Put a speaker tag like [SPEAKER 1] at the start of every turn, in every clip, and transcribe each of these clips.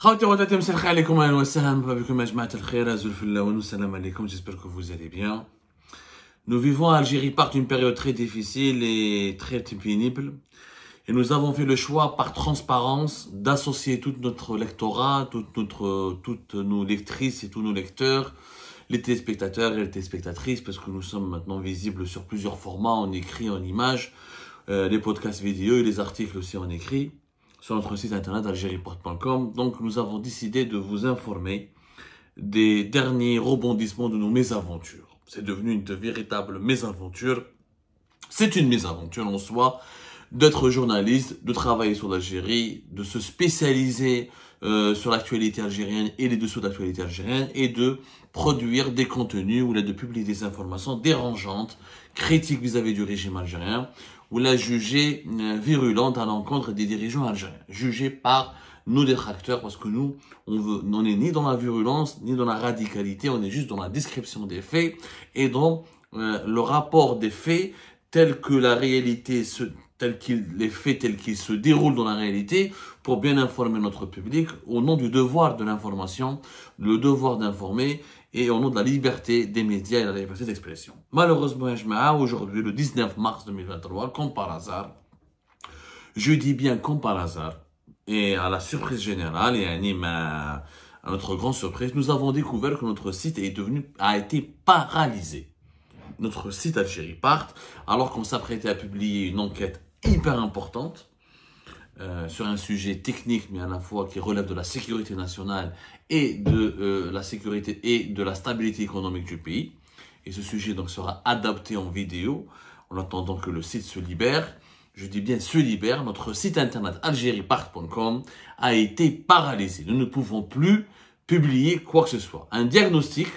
[SPEAKER 1] j'espère que vous allez bien nous vivons en Algérie par une période très difficile et très pénible et nous avons fait le choix par transparence d'associer tout notre lectorat toute notre toutes nos lectrices et tous nos lecteurs les téléspectateurs et les téléspectatrices parce que nous sommes maintenant visibles sur plusieurs formats en écrit en images euh, les podcasts vidéo et les articles aussi en écrit sur notre site internet algériport.com. Donc nous avons décidé de vous informer des derniers rebondissements de nos mésaventures. C'est devenu une véritable mésaventure. C'est une mésaventure en soi d'être journaliste, de travailler sur l'Algérie, de se spécialiser euh, sur l'actualité algérienne et les dessous de l'actualité algérienne et de produire des contenus ou de publier des informations dérangeantes, critiques vis à -vis du régime algérien ou la juger euh, virulente à l'encontre des dirigeants algériens, jugée par nos détracteurs, parce que nous, on veut, n'en est ni dans la virulence, ni dans la radicalité, on est juste dans la description des faits et dans euh, le rapport des faits tel que la réalité se, tel qu'il les faits tels qu'ils se déroulent dans la réalité pour bien informer notre public au nom du devoir de l'information, le devoir d'informer et au nom de la liberté des médias et de la liberté d'expression. Malheureusement, aujourd'hui, le 19 mars 2023, comme par hasard, je dis bien comme par hasard, et à la surprise générale, et à, notre grande surprise, nous avons découvert que notre site est devenu, a été paralysé. Notre site Algérie Part, alors qu'on s'apprêtait à publier une enquête hyper importante, euh, sur un sujet technique, mais à la fois qui relève de la sécurité nationale et de euh, la sécurité et de la stabilité économique du pays. Et ce sujet donc sera adapté en vidéo en attendant que le site se libère. Je dis bien se libère. Notre site internet algériepart.com a été paralysé. Nous ne pouvons plus publier quoi que ce soit. Un diagnostic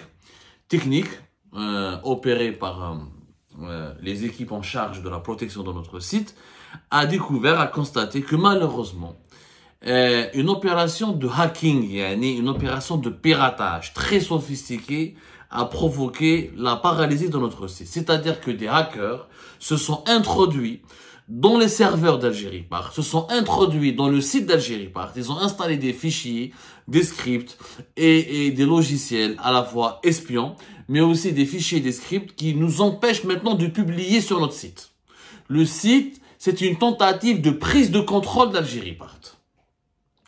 [SPEAKER 1] technique euh, opéré par euh, les équipes en charge de la protection de notre site a découvert, a constaté que malheureusement, euh, une opération de hacking, une opération de piratage très sophistiquée a provoqué la paralysie de notre site. C'est-à-dire que des hackers se sont introduits dans les serveurs d'Algérie Part, se sont introduits dans le site d'Algérie Part, ils ont installé des fichiers, des scripts et, des logiciels à la fois espions, mais aussi des fichiers et des scripts qui nous empêchent maintenant de publier sur notre site. Le site, c'est une tentative de prise de contrôle d'Algérie Part.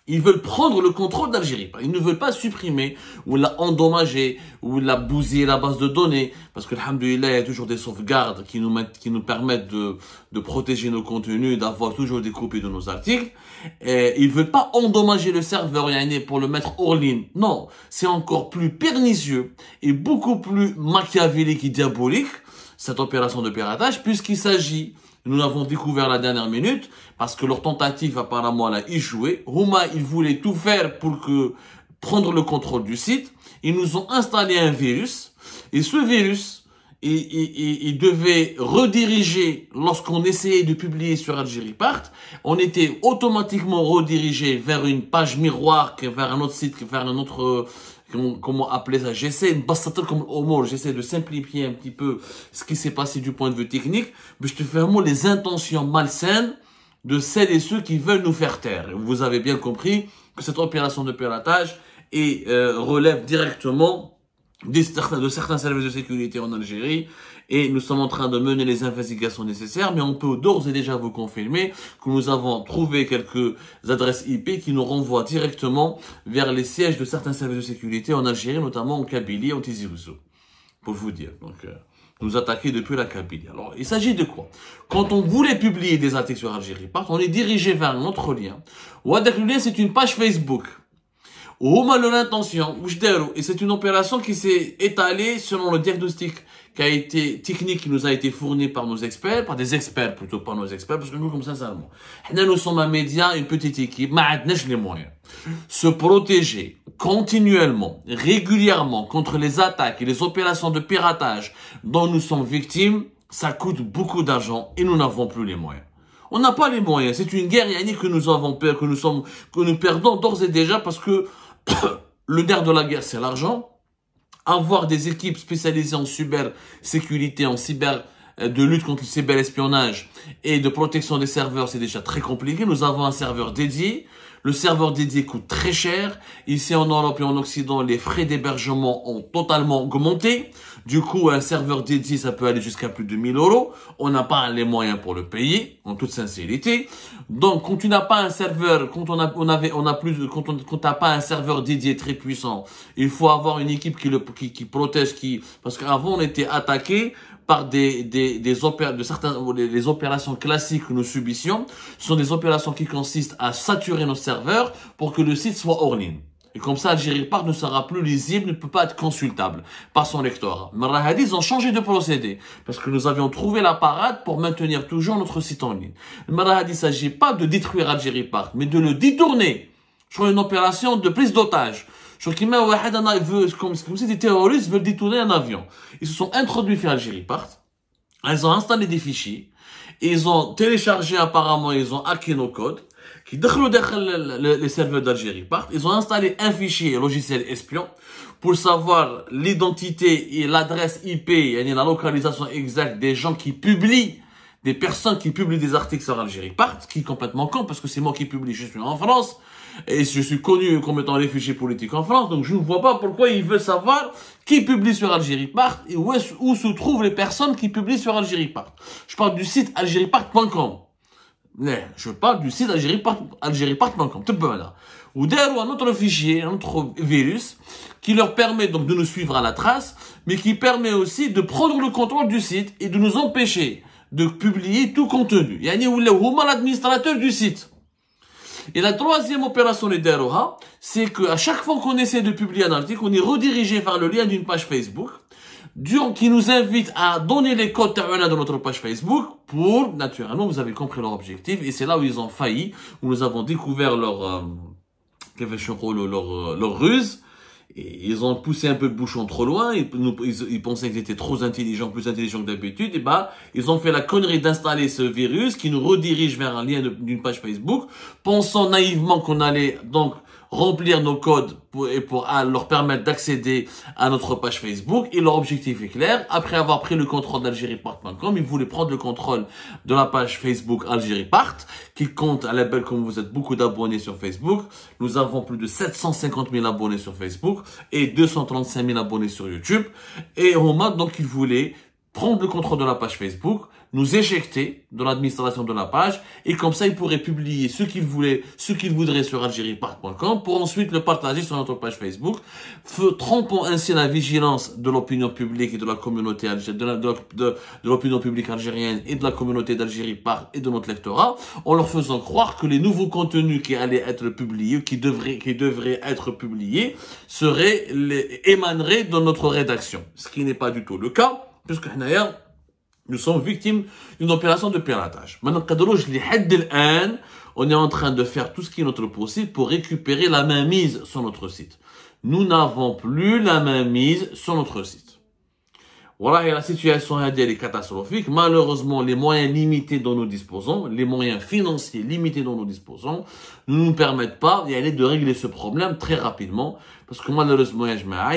[SPEAKER 1] Ils veulent prendre le contrôle d'Algérie. Ils ne veulent pas supprimer ou la endommager ou la bousiller la base de données. Parce que, alhamdoulilah, il y a toujours des sauvegardes qui nous, mettent, qui nous permettent de, de protéger nos contenus, d'avoir toujours des copies de nos articles. Et ils veulent pas endommager le serveur pour le mettre hors ligne. Non, c'est encore plus pernicieux et beaucoup plus machiavélique et diabolique, cette opération de piratage, puisqu'il s'agit nous l'avons découvert la dernière minute parce que leur tentative apparemment elle a échoué. Rouma, il voulait tout faire pour que prendre le contrôle du site. Ils nous ont installé un virus et ce virus, il, il, il, devait rediriger lorsqu'on essayait de publier sur Algérie Part. On était automatiquement redirigé vers une page miroir, vers un autre site, vers un autre comment appeler ça J'essaie une comme homo, j'essaie de simplifier un petit peu ce qui s'est passé du point de vue technique, mais je te fais vraiment les intentions malsaines de celles et ceux qui veulent nous faire taire. Vous avez bien compris que cette opération de piratage et euh, relève directement de certains services de sécurité en Algérie et nous sommes en train de mener les investigations nécessaires mais on peut d'ores et déjà vous confirmer que nous avons trouvé quelques adresses IP qui nous renvoient directement vers les sièges de certains services de sécurité en Algérie notamment en Kabylie et en Tizi pour vous dire donc euh, nous attaquer depuis la Kabylie alors il s'agit de quoi quand on voulait publier des articles sur Algérie Part on est dirigé vers notre lien ou lien c'est une page Facebook ou malheur une واش داروا et c'est une étalée selon le diagnostic qui a été technique qui nous a été fourni par nos experts par des experts plutôt par nos experts parce que nous comme ça, ça seulement nous sommes un média une petite équipe mais ah, les moyens se protéger continuellement régulièrement contre les attaques et les opérations de piratage dont nous sommes victimes ça coûte beaucoup d'argent et nous n'avons plus les moyens on n'a pas les moyens. C'est une guerre, Yannick, que nous avons peur, que nous sommes, que nous perdons d'ores et déjà parce que le nerf de la guerre, c'est l'argent. Avoir des équipes spécialisées en cybersécurité, en cyber euh, de lutte contre le cyberespionnage et de protection des serveurs, c'est déjà très compliqué. Nous avons un serveur dédié. Le serveur dédié coûte très cher. Ici en Europe et en Occident, les frais d'hébergement ont totalement augmenté. Du coup, un serveur dédié, ça peut aller jusqu'à plus de 1000 euros. On n'a pas les moyens pour le payer, en toute sincérité. Donc, quand tu n'as pas un serveur, quand on avait, on a plus, quand on, quand pas un serveur dédié très puissant, il faut avoir une équipe qui le, protège, qui, parce qu'avant on était attaqué par des, des, des opérations, de certains, les opérations classiques que nous subissions, ce sont des opérations qui consistent à saturer nos serveurs pour que le site soit hors ligne. Et comme ça, Algérie Park ne sera plus lisible, ne peut pas être consultable par son lecteur. Mais ils ont changé de procédé, parce que nous avions trouvé la parade pour maintenir toujours notre site en ligne. Marahadi, il ne s'agit pas de détruire Algérie Park, mais de le détourner sur une opération de prise d'otage. Sur qu'il met comme si des terroristes veulent détourner un avion. Ils se sont introduits vers Algérie Park, ils ont installé des fichiers, ils ont téléchargé apparemment, ils ont hacké nos codes, qui les serveurs d'Algérie partent, ils ont installé un fichier logiciel espion pour savoir l'identité et l'adresse IP, et la localisation exacte des gens qui publient des personnes qui publient des articles sur Algérie Ce qui est complètement con, parce que c'est moi qui publie, je suis en France, et je suis connu comme étant réfugié politique en France, donc je ne vois pas pourquoi il veut savoir qui publie sur Algérie part et où, où se trouvent les personnes qui publient sur Algérie part. Je parle du site algériepart.com je parle du site Algérie algériepartment.com, ou Deroha, un autre fichier, notre virus, qui leur permet donc de nous suivre à la trace, mais qui permet aussi de prendre le contrôle du site et de nous empêcher de publier tout contenu. Yani, ou l'administrateur du site. Et la troisième opération de Deroha, c'est qu'à chaque fois qu'on essaie de publier un article, on est redirigé vers le lien d'une page Facebook qui nous invite à donner les codes de notre page Facebook pour, naturellement, vous avez compris leur objectif et c'est là où ils ont failli, où nous avons découvert leur, euh, leur, euh, leur ruse. Et ils ont poussé un peu le bouchon trop loin, ils, ils pensaient qu'ils étaient trop intelligents, plus intelligents que d'habitude, et bah, ils ont fait la connerie d'installer ce virus qui nous redirige vers un lien d'une page Facebook, pensant naïvement qu'on allait donc remplir nos codes pour, et pour leur permettre d'accéder à notre page Facebook. Et leur objectif est clair. Après avoir pris le contrôle d'algériepart.com, ils voulaient prendre le contrôle de la page Facebook Algérie Part, qui compte à la belle comme vous êtes beaucoup d'abonnés sur Facebook. Nous avons plus de 750 000 abonnés sur Facebook et 235 000 abonnés sur YouTube. Et Romain, donc, ils voulaient prendre le contrôle de la page Facebook, nous éjecter de l'administration de la page, et comme ça, ils pourraient publier ce qu'ils voulaient, ce qu'ils voudraient sur algériepart.com pour ensuite le partager sur notre page Facebook, trompant ainsi la vigilance de l'opinion publique et de la communauté algérienne, de l'opinion publique algérienne et de la communauté d'Algérie Part et de notre lectorat, en leur faisant croire que les nouveaux contenus qui allaient être publiés, qui devraient, qui devraient être publiés, seraient, les, émaneraient de notre rédaction. Ce qui n'est pas du tout le cas puisque nous sommes victimes d'une opération de piratage. Maintenant, On est en train de faire tout ce qui est notre possible pour récupérer la mainmise sur notre site. Nous n'avons plus la mainmise sur notre site. Voilà, et la situation indienne est catastrophique. Malheureusement, les moyens limités dont nous disposons, les moyens financiers limités dont nous disposons, ne nous permettent pas d'y aller de régler ce problème très rapidement. Parce que malheureusement,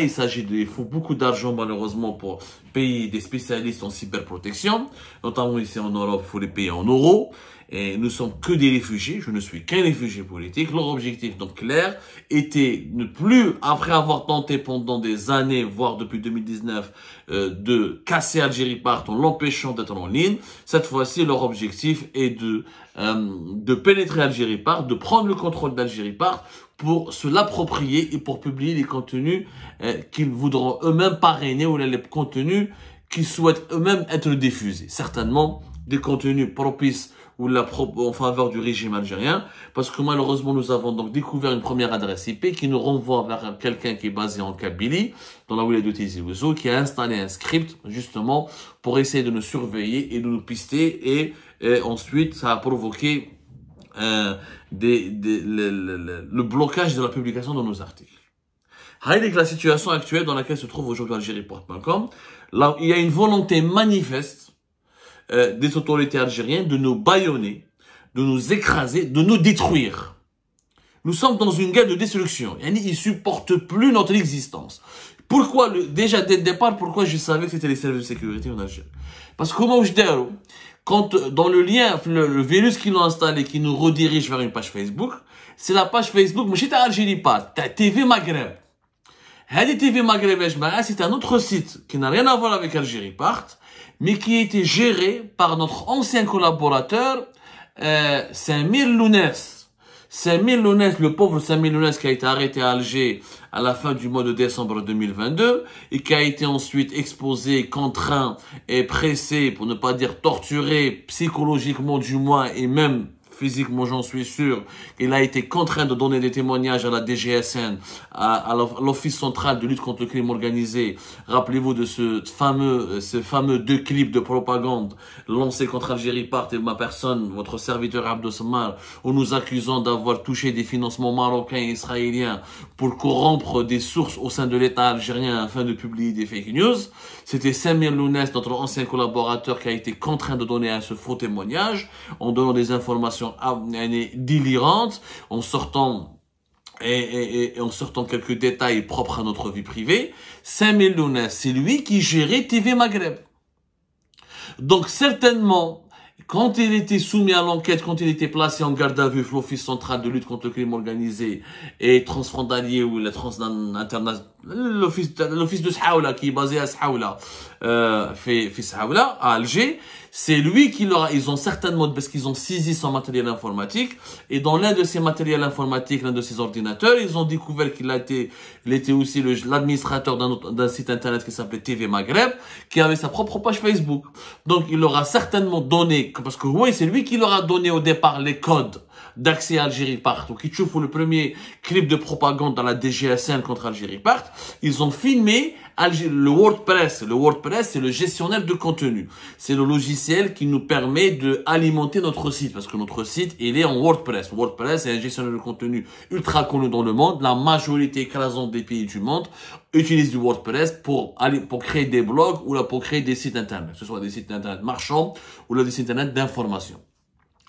[SPEAKER 1] il s'agit de, il faut beaucoup d'argent malheureusement pour payer des spécialistes en cyberprotection. Notamment ici en Europe, il faut les payer en euros et nous sommes que des réfugiés, je ne suis qu'un réfugié politique. Leur objectif, donc clair, était ne plus, après avoir tenté pendant des années, voire depuis 2019, euh, de casser Algérie part en l'empêchant d'être en ligne, cette fois-ci, leur objectif est de, euh, de pénétrer Algérie part, de prendre le contrôle d'Algérie part, pour se l'approprier et pour publier les contenus euh, qu'ils voudront eux-mêmes parrainer ou les contenus qu'ils souhaitent eux-mêmes être diffusés. Certainement, des contenus propices ou la en faveur du régime algérien, parce que malheureusement nous avons donc découvert une première adresse IP qui nous renvoie vers quelqu'un qui est basé en Kabylie, dans la ville de Tizi Ouzou, qui a installé un script justement pour essayer de nous surveiller et de nous pister, et, ensuite ça a provoqué euh, des, des, le, le, le, blocage de la publication de nos articles. Avec la situation actuelle dans laquelle se trouve aujourd'hui Algérie.com, là, il y a une volonté manifeste euh, des autorités algériennes de nous baïonner, de nous écraser, de nous détruire. Nous sommes dans une guerre de destruction. Yani, ils supportent plus notre existence. Pourquoi, le, déjà dès le départ, pourquoi je savais que c'était les services de sécurité en Algérie Parce que comment je quand dans le lien, le, virus virus nous installe et qui nous redirige vers une page Facebook, c'est la page Facebook, mais à Algérie pas, t'as TV Maghreb. Hadi TV Maghreb, c'est un autre site qui n'a rien à voir avec Algérie Part, mais qui était géré par notre ancien collaborateur euh, Samir Lounes. Samir Lounes, le pauvre Samir Lounes qui a été arrêté à Alger à la fin du mois de décembre 2022 et qui a été ensuite exposé, contraint et pressé, pour ne pas dire torturé, psychologiquement du moins et même physiquement j'en suis sûr, il a été contraint de donner des témoignages à la DGSN, à, l'Office central de lutte contre le crime organisé. Rappelez-vous de ce fameux, ce fameux deux clips de propagande lancés contre Algérie par et ma personne, votre serviteur Abdou où nous accusons d'avoir touché des financements marocains et israéliens pour corrompre des sources au sein de l'État algérien afin de publier des fake news. C'était Samir Lounès, notre ancien collaborateur, qui a été contraint de donner un ce faux témoignage en donnant des informations situation délirante en sortant en sortant quelques détails propres à notre vie privée, saint Louna, c'est lui qui gérait TV Maghreb. Donc certainement, quand il était soumis à l'enquête, quand il était placé en garde à vue, l'Office central de lutte contre le crime organisé et transfrontalier ou la trans l'office de saoula qui est basé à Sahawla, euh, fait, fait à Alger, c'est lui qui leur a, ils ont certainement, parce qu'ils ont saisi son matériel informatique, et dans l'un de ces matériels informatiques, l'un de ses ordinateurs, ils ont découvert qu'il été il était aussi l'administrateur d'un site internet qui s'appelait TV Maghreb, qui avait sa propre page Facebook. Donc il leur a certainement donné, parce que oui, c'est lui qui leur a donné au départ les codes d'Accès Algérie Part ou qui trouvent le premier clip de propagande dans la DGSN contre Algérie part ils ont filmé le WordPress. Le WordPress, c'est le gestionnaire de contenu. C'est le logiciel qui nous permet de alimenter notre site, parce que notre site, il est en WordPress. WordPress est un gestionnaire de contenu ultra connu dans le monde. La majorité écrasante des pays du monde utilisent du WordPress pour aller, pour créer des blogs ou là pour créer des sites internet, que ce soit des sites internet marchands ou là des sites internet d'information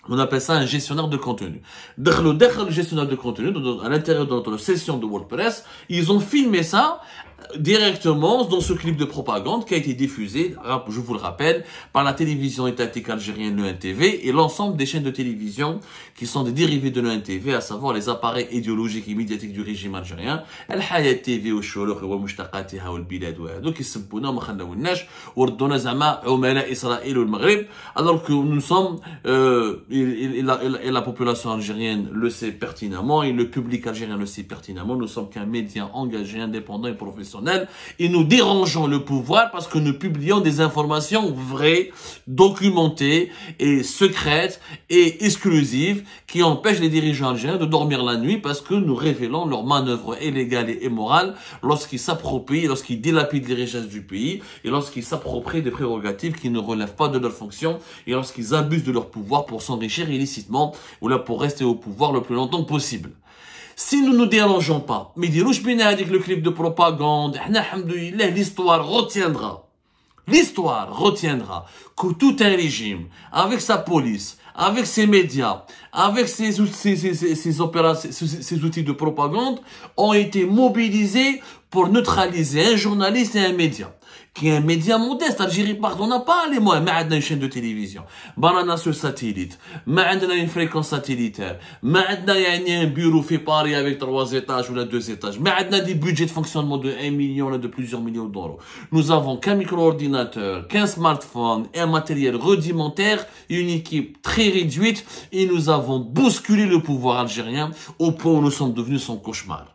[SPEAKER 1] on appelle ça un gestionnaire de contenu. Le gestionnaire de contenu, à l'intérieur de notre session de WordPress, ils ont filmé ça euh, directement dans ce clip de propagande qui a été diffusé, je vous le rappelle, par la télévision étatique algérienne l'ENTV et l'ensemble des chaînes de télévision qui sont des dérivés de l'ENTV, à savoir les appareils idéologiques et médiatiques du régime algérien, alors que nous sommes, euh, et, la, population algérienne le sait pertinemment et le public algérien le sait pertinemment. Nous sommes qu'un média engagé, indépendant et professionnel et nous dérangeons le pouvoir parce que nous publions des informations vraies, documentées et secrètes et exclusives qui empêchent les dirigeants algériens de dormir la nuit parce que nous révélons leurs manœuvres illégales et immorales lorsqu'ils s'approprient, lorsqu'ils dilapident les richesses du pays et lorsqu'ils s'approprient des prérogatives qui ne relèvent pas de leur fonction, et lorsqu'ils abusent de leur pouvoir pour s'enrichir s'enrichir illicitement ou là pour rester au pouvoir le plus longtemps possible. Si nous ne nous dérangeons pas, mais rouge dit avec le clip de propagande, l'histoire retiendra. L'histoire retiendra que tout un régime, avec sa police, avec ses médias, avec ses, ses opérations, ses, outils de propagande, ont été mobilisés pour neutraliser un journaliste et un média qui est un média modeste. Algérie, pardon, on n'a pas les moyens. Mais on a une chaîne de télévision. on a ce satellite. Mais on a une fréquence satellitaire. Mais on a un bureau fait Paris avec trois étages ou deux étages. Maintenant on a des budgets de fonctionnement de 1 million, là de plusieurs millions d'euros. Nous avons qu'un micro-ordinateur, qu'un smartphone, un matériel rudimentaire, une équipe très réduite et nous avons bousculé le pouvoir algérien au point où nous sommes devenus son cauchemar.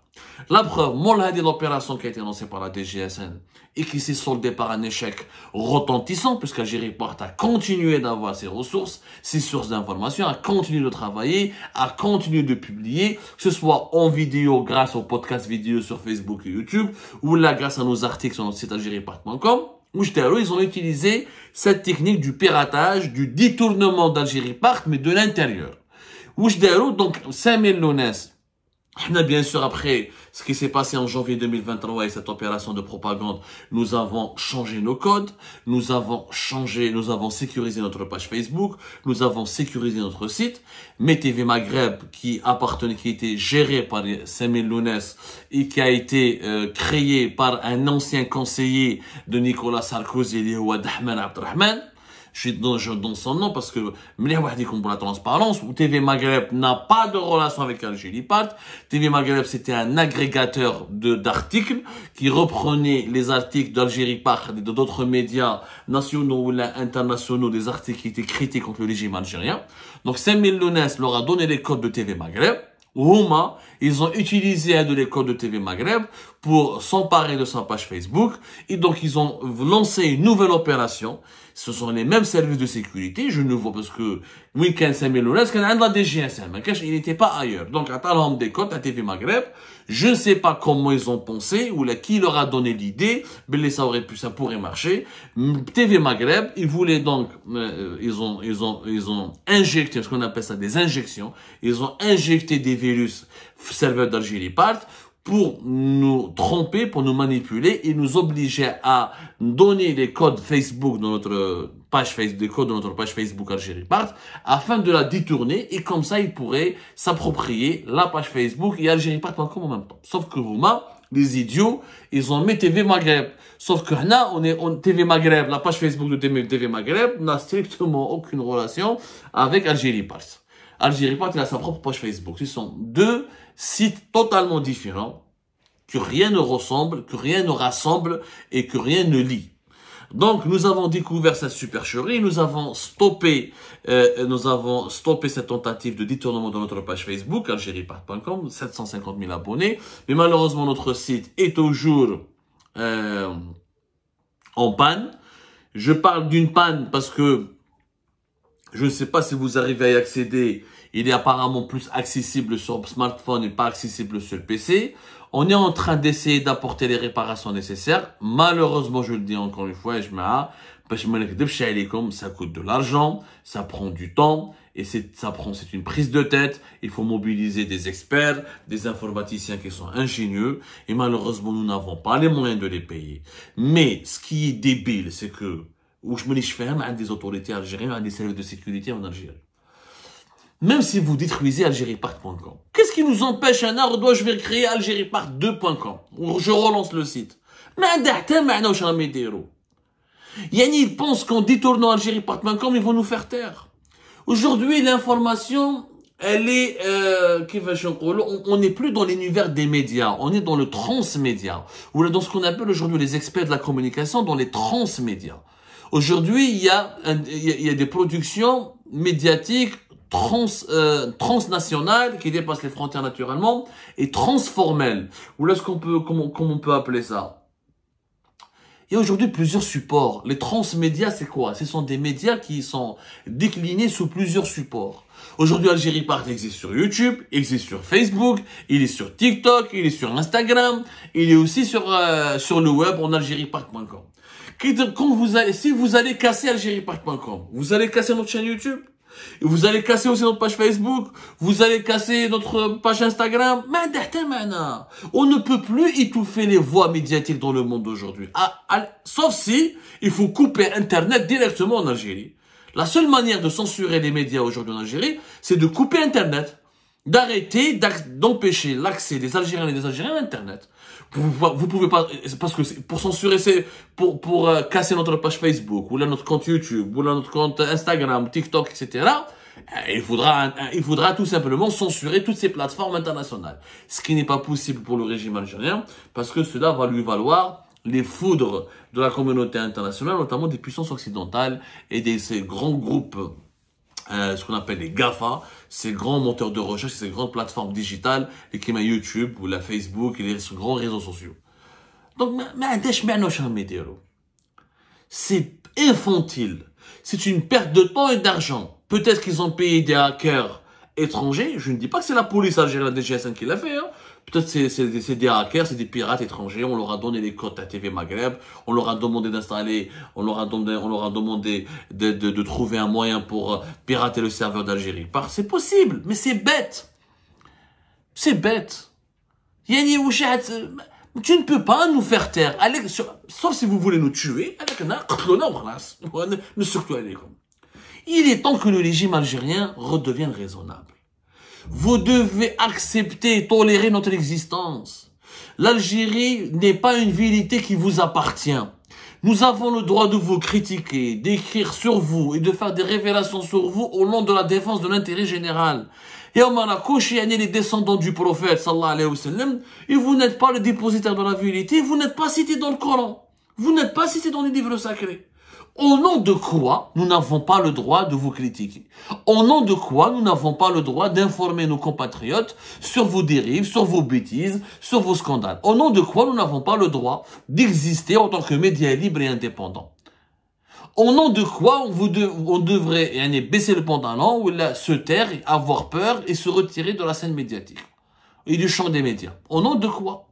[SPEAKER 1] La preuve, mon' l'opération qui a été lancée par la DGSN et qui s'est soldée par un échec retentissant Part a continué d'avoir ses ressources, ses sources d'informations, a continué de travailler, a continué de publier, que ce soit en vidéo grâce aux podcasts vidéo sur Facebook et YouTube ou là grâce à nos articles sur notre site j'étais Mouchtaro, ils ont utilisé cette technique du piratage, du détournement d'Algérie Part, mais de l'intérieur. Mouchtaro, donc, Samir Lounès, Bien sûr, après ce qui s'est passé en janvier 2023 et cette opération de propagande, nous avons changé nos codes, nous avons changé, nous avons sécurisé notre page Facebook, nous avons sécurisé notre site. TV Maghreb, qui appartenait, qui était géré par Samuel Lounes et qui a été euh, créé par un ancien conseiller de Nicolas Sarkozy, Abdelrahman, je suis dans, son nom parce que pour la transparence, où TV Maghreb n'a pas de relation avec Part. TV Maghreb, c'était un agrégateur d'articles qui reprenait les articles d'Algérie Part et d'autres médias nationaux ou internationaux, des articles qui étaient critiques contre le régime algérien. Donc, Samuel Lounès leur a donné les codes de TV Maghreb. Houma, ils ont utilisé un de l'école de TV Maghreb pour s'emparer de sa page Facebook. Et donc, ils ont lancé une nouvelle opération. Ce sont les mêmes services de sécurité. Je ne vois pas parce que Weekend Samuel Lourdes, qu'il y a un Il n'était pas ailleurs. Donc, à de des à TV Maghreb, je ne sais pas comment ils ont pensé ou là, qui leur a donné l'idée, mais ça aurait pu, ça pourrait marcher. TV Maghreb, ils voulaient donc, euh, euh, ils ont, ils ont, ils ont injecté, ce qu'on appelle ça des injections, ils ont injecté des virus serveurs d'Algérie Part pour nous tromper, pour nous manipuler et nous obliger à donner les codes Facebook dans notre page Facebook, de notre page Facebook Algérie Parts, afin de la détourner et comme ça, ils pourraient s'approprier la page Facebook et Algérie Parts en même temps. Sauf que vous, les idiots, ils ont mis TV Maghreb. Sauf que là, on est on, TV Maghreb, la page Facebook de TV Maghreb n'a strictement aucune relation avec Algérie Part. Algérie Part, il a sa propre page Facebook. Ce sont deux sites totalement différents, que rien ne ressemble, que rien ne rassemble et que rien ne lie. Donc nous avons découvert cette supercherie, nous avons stoppé, euh, nous avons stoppé cette tentative de détournement de notre page Facebook algériepart.com, 750 000 abonnés. Mais malheureusement notre site est toujours euh, en panne. Je parle d'une panne parce que je ne sais pas si vous arrivez à y accéder. Il est apparemment plus accessible sur smartphone et pas accessible sur PC. On est en train d'essayer d'apporter les réparations nécessaires. Malheureusement, je le dis encore une fois, je ça coûte de l'argent, ça prend du temps, et c'est, ça prend, c'est une prise de tête. Il faut mobiliser des experts, des informaticiens qui sont ingénieux, et malheureusement, nous n'avons pas les moyens de les payer. Mais ce qui est débile, c'est que, où je me dis, je à des autorités algériennes, des services de sécurité en Algérie. Même si vous détruisez algériepart.com. Qu'est-ce qui nous empêche un je vais créer algériepart2.com Je relance le site. Mais Yani, ils pense qu'en détournant algériepart.com, ils vont nous faire taire. Aujourd'hui, l'information, elle est, euh, on n'est plus dans l'univers des médias, on est dans le transmédia, ou dans ce qu'on appelle aujourd'hui les experts de la communication, dans les transmédias. Aujourd'hui, il y a des productions médiatiques trans, euh, transnationale qui dépasse les frontières naturellement et transformelle. Ou là, ce qu'on peut, comment, comment on peut appeler ça il y a aujourd'hui plusieurs supports. Les transmédias, c'est quoi Ce sont des médias qui sont déclinés sous plusieurs supports. Aujourd'hui, Algérie Park existe sur YouTube, existe sur Facebook, il est sur TikTok, il est sur Instagram, il est aussi sur, euh, sur le web en algériepart.com. Quand vous allez, si vous allez casser algériepark.com, vous allez casser notre chaîne YouTube vous allez casser aussi notre page Facebook. Vous allez casser notre page Instagram. On ne peut plus étouffer les voix médiatiques dans le monde d'aujourd'hui, ah, ah, Sauf si il faut couper Internet directement en Algérie. La seule manière de censurer les médias aujourd'hui en Algérie, c'est de couper Internet. D'arrêter, d'empêcher l'accès des Algériens et des Algériens à Internet vous, pouvez pas, parce que pour censurer, c'est pour, pour euh, casser notre page Facebook, ou là notre compte YouTube, ou là notre compte Instagram, TikTok, etc. Euh, il faudra, euh, il faudra tout simplement censurer toutes ces plateformes internationales. Ce qui n'est pas possible pour le régime algérien, parce que cela va lui valoir les foudres de la communauté internationale, notamment des puissances occidentales et de ces grands groupes euh, ce qu'on appelle les GAFA, ces grands moteurs de recherche, ces grandes plateformes digitales, les qui YouTube ou la Facebook et les grands réseaux sociaux. Donc, hein, c'est infantile. C'est une perte de temps et d'argent. Peut-être qu'ils ont payé des hackers étrangers. Je ne dis pas que c'est la police algérienne DGSN hein, qui l'a fait. Hein. Peut-être c'est, c'est, des hackers, c'est des pirates étrangers, on leur a donné les codes à TV Maghreb, on leur a demandé d'installer, on leur a demandé, on leur a demandé de, trouver un moyen pour euh, pirater le serveur d'Algérie. C'est possible, mais c'est bête. C'est bête. Euh, tu ne peux pas nous faire taire. sauf si vous voulez nous tuer. avec un Il est temps que le régime algérien redevienne raisonnable. Vous devez accepter et tolérer notre existence. L'Algérie n'est pas une vérité qui vous appartient. Nous avons le droit de vous critiquer, d'écrire sur vous et de faire des révélations sur vous au nom de la défense de l'intérêt général. Et on les descendants du prophète, sallallahu alayhi wa sallam, et vous n'êtes pas le dépositaire de la vérité, vous n'êtes pas cité dans le Coran, vous n'êtes pas cité dans les livres sacrés. Au nom de quoi nous n'avons pas le droit de vous critiquer Au nom de quoi nous n'avons pas le droit d'informer nos compatriotes sur vos dérives, sur vos bêtises, sur vos scandales Au nom de quoi nous n'avons pas le droit d'exister en tant que médias libres et indépendants Au nom de quoi on, vous on devrait baisser le pantalon ou se taire, avoir peur et se retirer de la scène médiatique et du champ des médias Au nom de quoi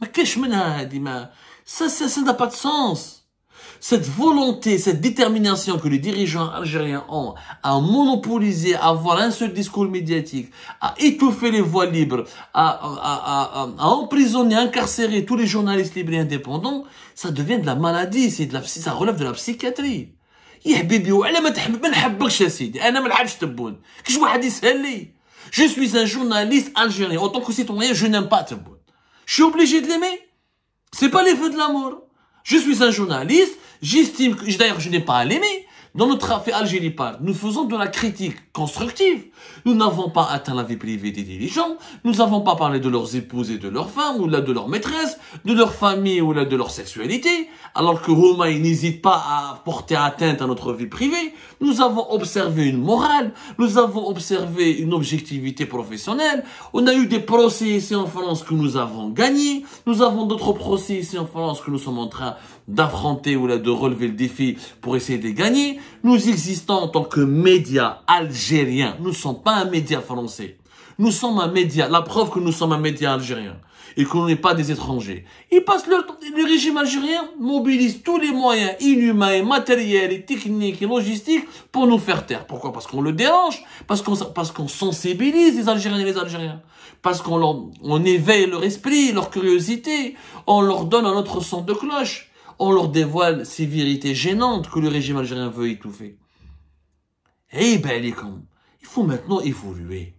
[SPEAKER 1] Mais qu'est-ce que ça n'a pas de sens cette volonté, cette détermination que les dirigeants algériens ont à monopoliser, à avoir un seul discours médiatique, à étouffer les voix libres, à, à, à, à emprisonner, incarcérer tous les journalistes libres et indépendants, ça devient de la maladie, c'est de la, ça relève de la psychiatrie. Je suis un journaliste algérien. En tant que citoyen, je n'aime pas Je suis obligé de l'aimer. C'est pas les feux de l'amour. Je suis un journaliste, J'estime que, d'ailleurs, je n'ai pas à l'aimer. Dans notre affaire algérie nous faisons de la critique constructive. Nous n'avons pas atteint la vie privée des dirigeants. Nous n'avons pas parlé de leurs épouses et de leurs femmes, ou là de leurs maîtresses, de leur famille, ou de leur sexualité. Alors que Roma, n'hésite pas à porter atteinte à notre vie privée. Nous avons observé une morale. Nous avons observé une objectivité professionnelle. On a eu des procès ici en France que nous avons gagnés. Nous avons d'autres procès ici en France que nous sommes en train d'affronter ou là de relever le défi pour essayer de les gagner. Nous existons en tant que médias algériens. Nous ne sommes pas un média français. Nous sommes un média. La preuve que nous sommes un média algérien et qu'on n'est pas des étrangers. Il passe Le régime algérien mobilise tous les moyens inhumains et matériels et techniques et logistiques pour nous faire taire. Pourquoi Parce qu'on le dérange, parce qu'on parce qu'on sensibilise les Algériens et les Algériens, parce qu'on on éveille leur esprit, leur curiosité, on leur donne un autre son de cloche on leur dévoile ces vérités gênantes que le régime algérien veut étouffer. Eh bien, les il faut maintenant évoluer.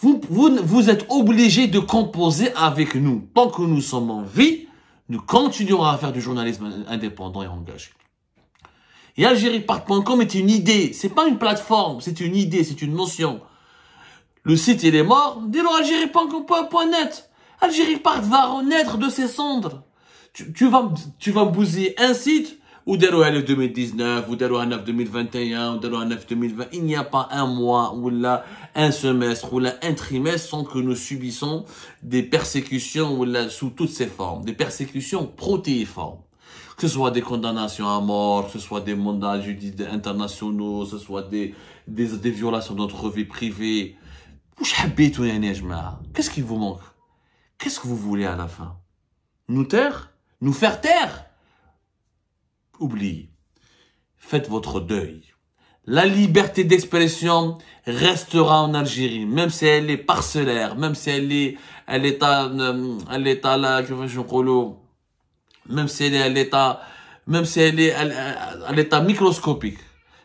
[SPEAKER 1] Vous, vous, êtes obligés de composer avec nous. Tant que nous sommes en vie, nous continuerons à faire du journalisme indépendant et engagé. Et AlgériePart.com est une idée, c'est pas une plateforme, c'est une idée, c'est une notion. Le site, il est mort, dès lors AlgériePart.net. AlgériePart va renaître de ses cendres tu, vas, tu vas bousiller un site ou d'ailleurs en 2019 ou d'ailleurs en 2021 ou d'ailleurs en 2020 il n'y a pas un mois ou là un semestre ou là un trimestre sans que nous subissons des persécutions ou là sous toutes ses formes des persécutions protéiformes que ce soit des condamnations à mort, que ce soit des mandats judiciaires internationaux, que ce soit des, des, des violations de notre vie privée. Qu'est-ce qui vous manque Qu'est-ce que vous voulez à la fin Nous taire nous faire taire. oublie. Faites votre deuil. La liberté d'expression restera en Algérie, même si elle est parcellaire, même si elle est, à l'état à, elle la, même si elle est à l'état, même si elle est à l'état microscopique,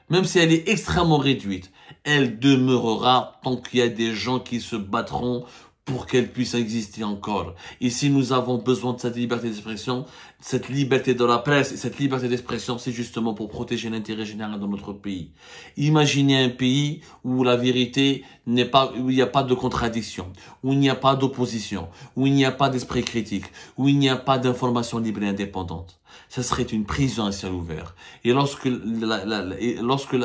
[SPEAKER 1] même si elle est extrêmement réduite, elle demeurera tant qu'il y a des gens qui se battront pour qu'elle puisse exister encore. Et si nous avons besoin de cette liberté d'expression cette liberté de la presse cette liberté d'expression, c'est justement pour protéger l'intérêt général dans notre pays. Imaginez un pays où la vérité n'est pas, où il n'y a pas de contradiction, où il n'y a pas d'opposition, où il n'y a pas d'esprit critique, où il n'y a pas d'information libre et indépendante. Ce serait une prison à ciel ouvert. Et lorsque, la, lorsque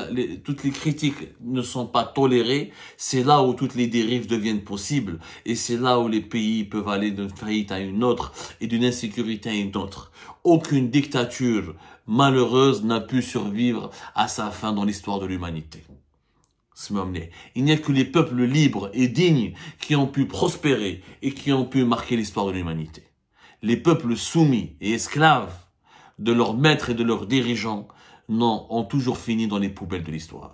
[SPEAKER 1] toutes les critiques ne sont pas tolérées, c'est là où toutes les dérives deviennent possibles. Et c'est là où les pays peuvent aller d'une faillite à une autre et d'une insécurité à une autre. Aucune dictature malheureuse n'a pu survivre à sa fin dans l'histoire de l'humanité. Il n'y a que les peuples libres et dignes qui ont pu prospérer et qui ont pu marquer l'histoire de l'humanité. Les peuples soumis et esclaves de leurs maîtres et de leurs dirigeants n'ont toujours fini dans les poubelles de l'histoire.